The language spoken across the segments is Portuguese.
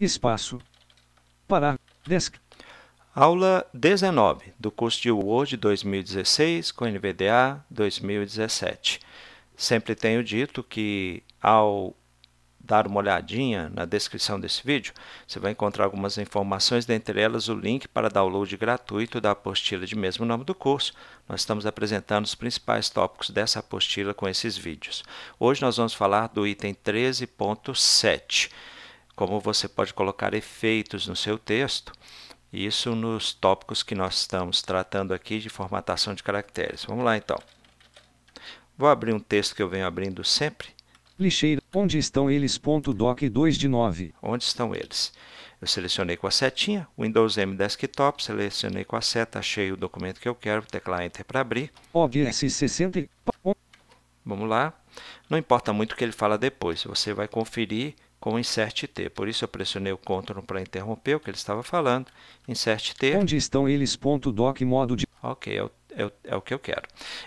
Espaço. para Desk. Aula 19 do curso de Word 2016 com NVDA 2017. Sempre tenho dito que ao dar uma olhadinha na descrição desse vídeo, você vai encontrar algumas informações, dentre elas o link para download gratuito da apostila de mesmo nome do curso. Nós estamos apresentando os principais tópicos dessa apostila com esses vídeos. Hoje nós vamos falar do item 13.7 como você pode colocar efeitos no seu texto, isso nos tópicos que nós estamos tratando aqui de formatação de caracteres. Vamos lá então. Vou abrir um texto que eu venho abrindo sempre. Lixeira, onde estão eles? Doc 2 de 9. Onde estão eles? Eu selecionei com a setinha, Windows M Desktop, selecionei com a seta, achei o documento que eu quero, teclar Enter para abrir. OBS 60. Vamos lá. Não importa muito o que ele fala depois, você vai conferir com insert T. Por isso eu pressionei o Ctrl para interromper o que ele estava falando. Insert T. Onde estão eles? Ponto doc modo de... Ok, é o, é, o, é o que eu quero.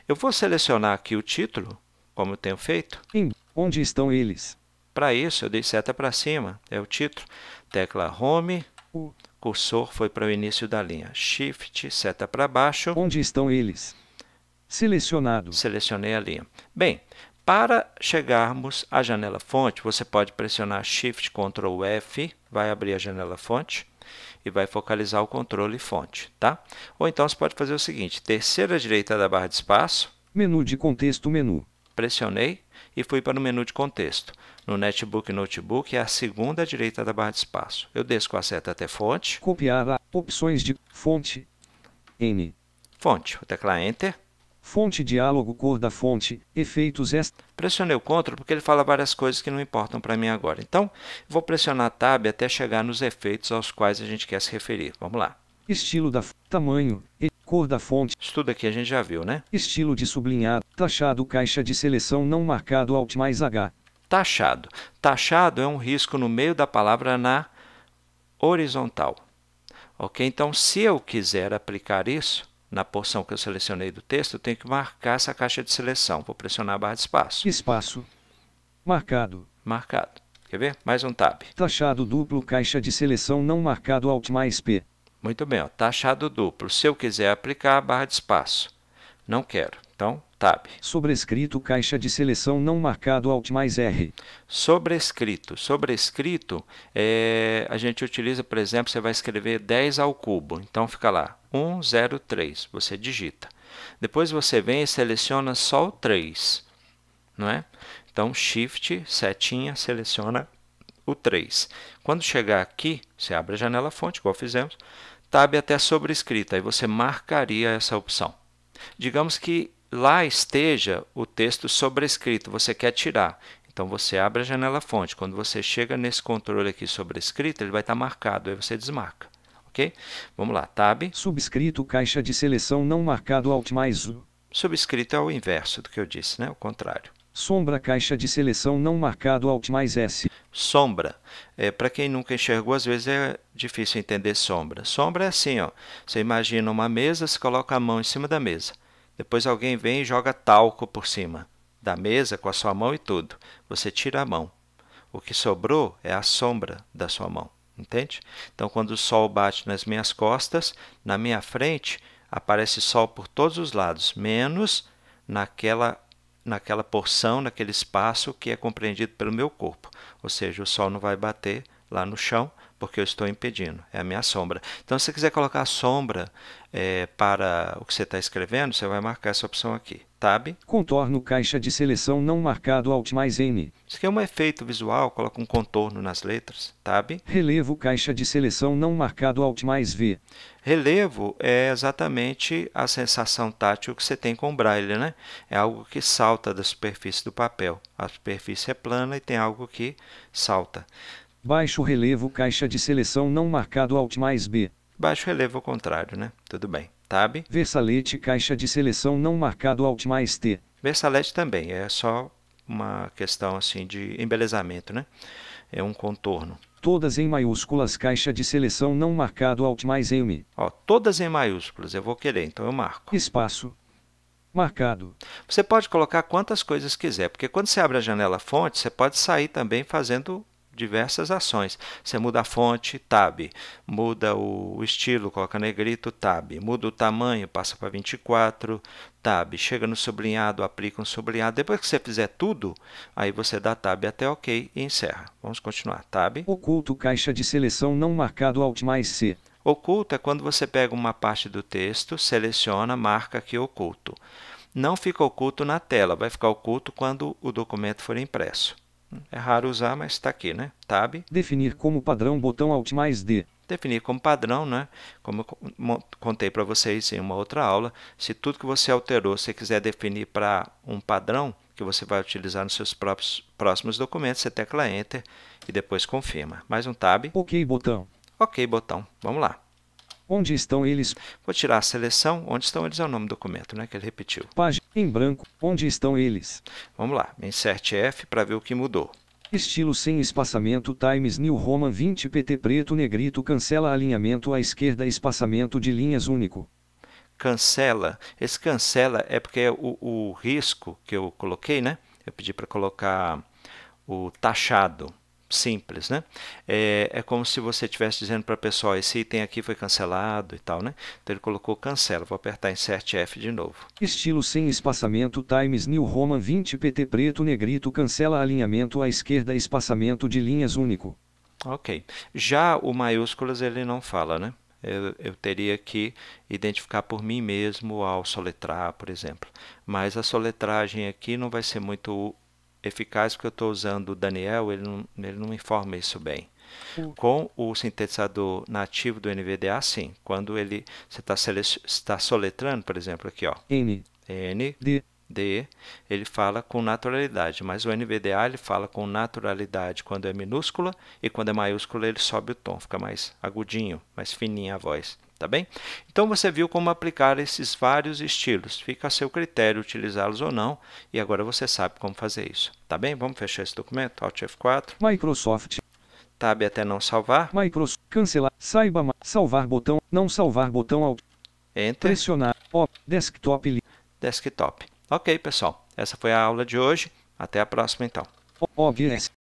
Eu vou selecionar aqui o título, como eu tenho feito. Em, onde estão eles? Para isso, eu dei seta para cima, é o título. Tecla Home, o cursor foi para o início da linha. Shift, seta para baixo. Onde estão eles? Selecionado. Selecionei a linha. Bem, para chegarmos à janela fonte, você pode pressionar Shift Ctrl F, vai abrir a janela fonte e vai focalizar o controle fonte, tá? Ou então você pode fazer o seguinte, terceira direita da barra de espaço, menu de contexto, menu. Pressionei e fui para o menu de contexto. No netbook e notebook é a segunda direita da barra de espaço. Eu desço com a seta até fonte. Copiar a opções de fonte N. Fonte. Vou teclar Enter. Fonte diálogo cor da fonte, efeitos Pressionei o CTRL porque ele fala várias coisas que não importam para mim agora. Então, vou pressionar Tab até chegar nos efeitos aos quais a gente quer se referir. Vamos lá. Estilo da tamanho e cor da fonte. Isso tudo aqui a gente já viu, né? Estilo de sublinhado, taxado caixa de seleção não marcado Alt mais H. Taxado. Taxado é um risco no meio da palavra na horizontal. Ok? Então, se eu quiser aplicar isso, na porção que eu selecionei do texto, eu tenho que marcar essa caixa de seleção. Vou pressionar a barra de espaço. Espaço. Marcado. Marcado. Quer ver? Mais um tab. Taxado duplo, caixa de seleção não marcado Alt mais P. Muito bem, ó, taxado duplo. Se eu quiser aplicar a barra de espaço. Não quero. Então, tab. Sobrescrito, caixa de seleção não marcado Alt mais R. Sobrescrito. Sobrescrito, é, a gente utiliza, por exemplo, você vai escrever 10 ao cubo. Então, fica lá 103. Você digita. Depois você vem e seleciona só o 3, não é? Então, Shift, setinha, seleciona o 3. Quando chegar aqui, você abre a janela fonte, igual fizemos, tab até sobrescrita, aí você marcaria essa opção. Digamos que lá esteja o texto sobrescrito, você quer tirar. Então, você abre a janela fonte. Quando você chega nesse controle aqui sobrescrito, ele vai estar marcado, aí você desmarca ok? Vamos lá, tab. Subscrito caixa de seleção não marcado alt mais U. Subscrito é o inverso do que eu disse, né? O contrário. Sombra caixa de seleção não marcado alt mais S. Sombra. É, Para quem nunca enxergou, às vezes é difícil entender sombra. Sombra é assim, ó. Você imagina uma mesa, você coloca a mão em cima da mesa. Depois alguém vem e joga talco por cima da mesa com a sua mão e tudo. Você tira a mão. O que sobrou é a sombra da sua mão entende? Então, quando o sol bate nas minhas costas, na minha frente, aparece sol por todos os lados, menos naquela naquela porção, naquele espaço que é compreendido pelo meu corpo. Ou seja, o sol não vai bater lá no chão, porque eu estou impedindo, é a minha sombra. Então, se você quiser colocar sombra é, para o que você está escrevendo, você vai marcar essa opção aqui. Tab. Contorno caixa de seleção não marcado Alt mais N. um efeito é visual, coloca um contorno nas letras. Tab. Relevo caixa de seleção não marcado Alt mais V. Relevo é exatamente a sensação tátil que você tem com o braille, né? É algo que salta da superfície do papel. A superfície é plana e tem algo que salta. Baixo relevo caixa de seleção não marcado Alt mais B. Baixo relevo ao contrário, né? Tudo bem. Tab. Versalete, caixa de seleção não marcado Alt mais T. Versalete também, é só uma questão assim de embelezamento, né? É um contorno. Todas em maiúsculas, caixa de seleção não marcado Alt mais M. Ó, todas em maiúsculas, eu vou querer, então eu marco. Espaço, marcado. Você pode colocar quantas coisas quiser, porque quando você abre a janela fonte, você pode sair também fazendo diversas ações. Você muda a fonte, tab. Muda o estilo, coloca negrito, tab. Muda o tamanho, passa para 24, tab. Chega no sublinhado, aplica um sublinhado. Depois que você fizer tudo, aí você dá tab até OK e encerra. Vamos continuar. Tab. Oculto caixa de seleção não marcado Alt mais C. Oculto é quando você pega uma parte do texto, seleciona, marca aqui oculto. Não fica oculto na tela, vai ficar oculto quando o documento for impresso. É raro usar, mas está aqui, né? Tab. Definir como padrão botão Alt mais D. Definir como padrão, né? Como eu contei para vocês em uma outra aula, se tudo que você alterou, você quiser definir para um padrão que você vai utilizar nos seus próprios, próximos documentos, você tecla Enter e depois confirma. Mais um Tab. OK botão. OK botão. Vamos lá. Onde estão eles? Vou tirar a seleção. Onde estão eles é o nome do documento, né? Que ele repetiu. Página em branco. Onde estão eles? Vamos lá. Insert F para ver o que mudou. Estilo sem espaçamento Times New Roman 20 PT preto negrito cancela alinhamento à esquerda espaçamento de linhas único. Cancela. Esse cancela é porque é o, o risco que eu coloquei, né? Eu pedi para colocar o taxado simples, né? É, é como se você estivesse dizendo para a pessoa, esse item aqui foi cancelado e tal, né? Então ele colocou cancela, vou apertar Insert F de novo. Estilo sem espaçamento Times New Roman 20 PT preto negrito cancela alinhamento à esquerda espaçamento de linhas único. Ok. Já o maiúsculas ele não fala, né? Eu, eu, teria que identificar por mim mesmo ao soletrar, por exemplo. Mas a soletragem aqui não vai ser muito eficaz porque eu estou usando o Daniel, ele não, ele não informa isso bem. Hum. Com o sintetizador nativo do NVDA, sim. Quando ele você está tá soletrando, por exemplo, aqui, ó. N. N. D. D. Ele fala com naturalidade, mas o NVDA ele fala com naturalidade quando é minúscula e quando é maiúscula ele sobe o tom, fica mais agudinho, mais fininha a voz tá bem? Então você viu como aplicar esses vários estilos. Fica a seu critério utilizá-los ou não, e agora você sabe como fazer isso, tá bem? Vamos fechar esse documento, Alt F4. Microsoft. Tab até não salvar. Microsoft. Cancelar. Saiba mais. Salvar botão. Não salvar botão Alt. Enter. Pressionar. Desktop. Desktop. Ok, pessoal. Essa foi a aula de hoje. Até a próxima, então. OBS.